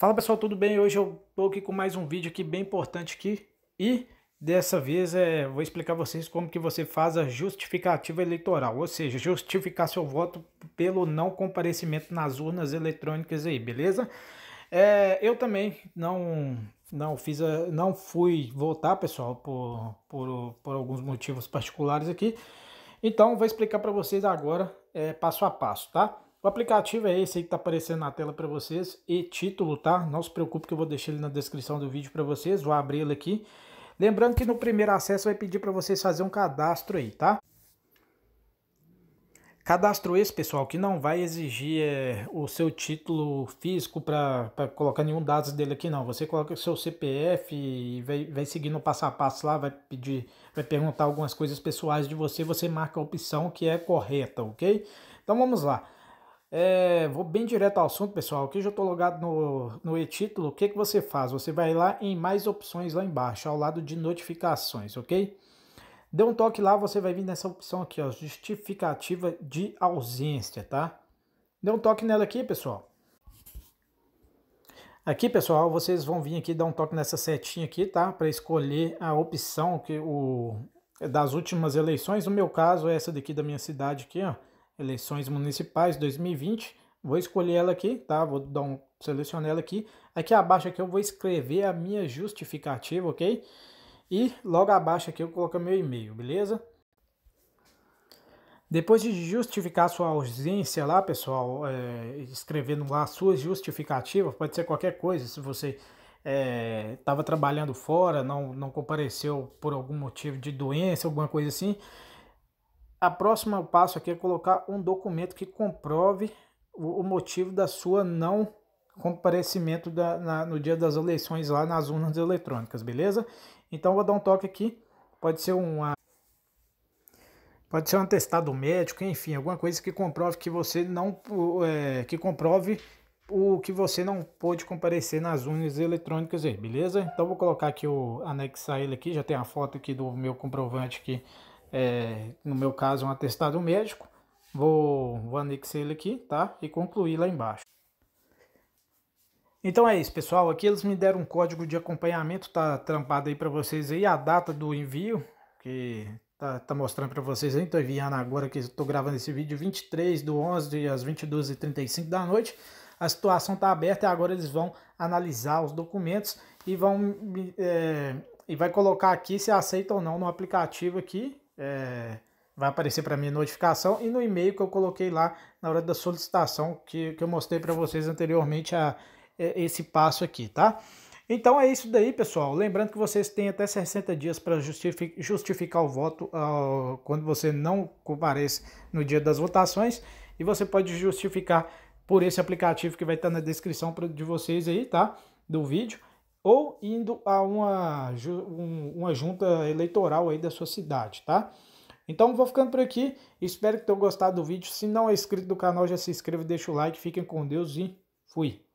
Fala pessoal, tudo bem? Hoje eu tô aqui com mais um vídeo aqui bem importante aqui e dessa vez é, vou explicar vocês como que você faz a justificativa eleitoral, ou seja, justificar seu voto pelo não comparecimento nas urnas eletrônicas aí, beleza? É, eu também não não fiz a, não fui votar pessoal por, por, por alguns motivos particulares aqui, então vou explicar para vocês agora é, passo a passo, tá? O aplicativo é esse aí que tá aparecendo na tela para vocês e título, tá? Não se preocupe que eu vou deixar ele na descrição do vídeo para vocês, vou abrir ele aqui. Lembrando que no primeiro acesso vai pedir para vocês fazer um cadastro aí, tá? Cadastro esse, pessoal, que não vai exigir é, o seu título físico para colocar nenhum dado dele aqui, não. Você coloca o seu CPF e vai, vai seguindo passo a passo lá, vai pedir, vai perguntar algumas coisas pessoais de você, você marca a opção que é correta, ok? Então vamos lá. É, vou bem direto ao assunto, pessoal. Aqui já estou logado no, no e-título. O que, que você faz? Você vai lá em mais opções lá embaixo, ao lado de notificações, ok? Dê um toque lá, você vai vir nessa opção aqui, ó, justificativa de ausência, tá? Dê um toque nela aqui, pessoal. Aqui, pessoal, vocês vão vir aqui dar um toque nessa setinha aqui, tá? Para escolher a opção que o das últimas eleições. No meu caso, é essa daqui da minha cidade aqui, ó eleições municipais 2020. Vou escolher ela aqui, tá? Vou dar um, selecionar ela aqui. Aqui abaixo aqui eu vou escrever a minha justificativa, ok? E logo abaixo aqui eu coloco meu e-mail, beleza? Depois de justificar sua ausência lá, pessoal, é, escrevendo lá a sua justificativa, pode ser qualquer coisa, se você estava é, trabalhando fora, não, não compareceu por algum motivo de doença, alguma coisa assim, a próxima passo aqui é colocar um documento que comprove o, motivo da sua não comparecimento da, na, no dia das eleições lá nas urnas eletrônicas, beleza? Então vou dar um toque aqui, pode ser uma pode ser um atestado médico, enfim, alguma coisa que comprove que você não é, que comprove o que você não pôde comparecer nas urnas eletrônicas aí, beleza? Então vou colocar aqui o anexar ele aqui, já tem a foto aqui do meu comprovante aqui é, no meu caso, um atestado médico. Vou, vou anexar ele aqui, tá? E concluir lá embaixo. Então é isso, pessoal. Aqui eles me deram um código de acompanhamento, tá trampado aí para vocês aí a data do envio, que tá, tá mostrando para vocês aí. Tô enviando agora que estou gravando esse vídeo 23 do 11 às 22h35 da noite. A situação tá aberta e agora eles vão analisar os documentos e vão é, e vai colocar aqui se aceita ou não no aplicativo aqui é, vai aparecer para mim a notificação e no e-mail que eu coloquei lá na hora da solicitação que, que eu mostrei para vocês anteriormente a, é, esse passo aqui, tá? Então é isso daí, pessoal. Lembrando que vocês têm até 60 dias para justific justificar o voto uh, quando você não comparece no dia das votações e você pode justificar por esse aplicativo que vai estar tá na descrição pra, de vocês aí, tá? Do vídeo ou indo a uma, uma junta eleitoral aí da sua cidade, tá? Então vou ficando por aqui, espero que tenham gostado do vídeo. Se não é inscrito do canal, já se inscreva, deixa o like, fiquem com Deus e fui!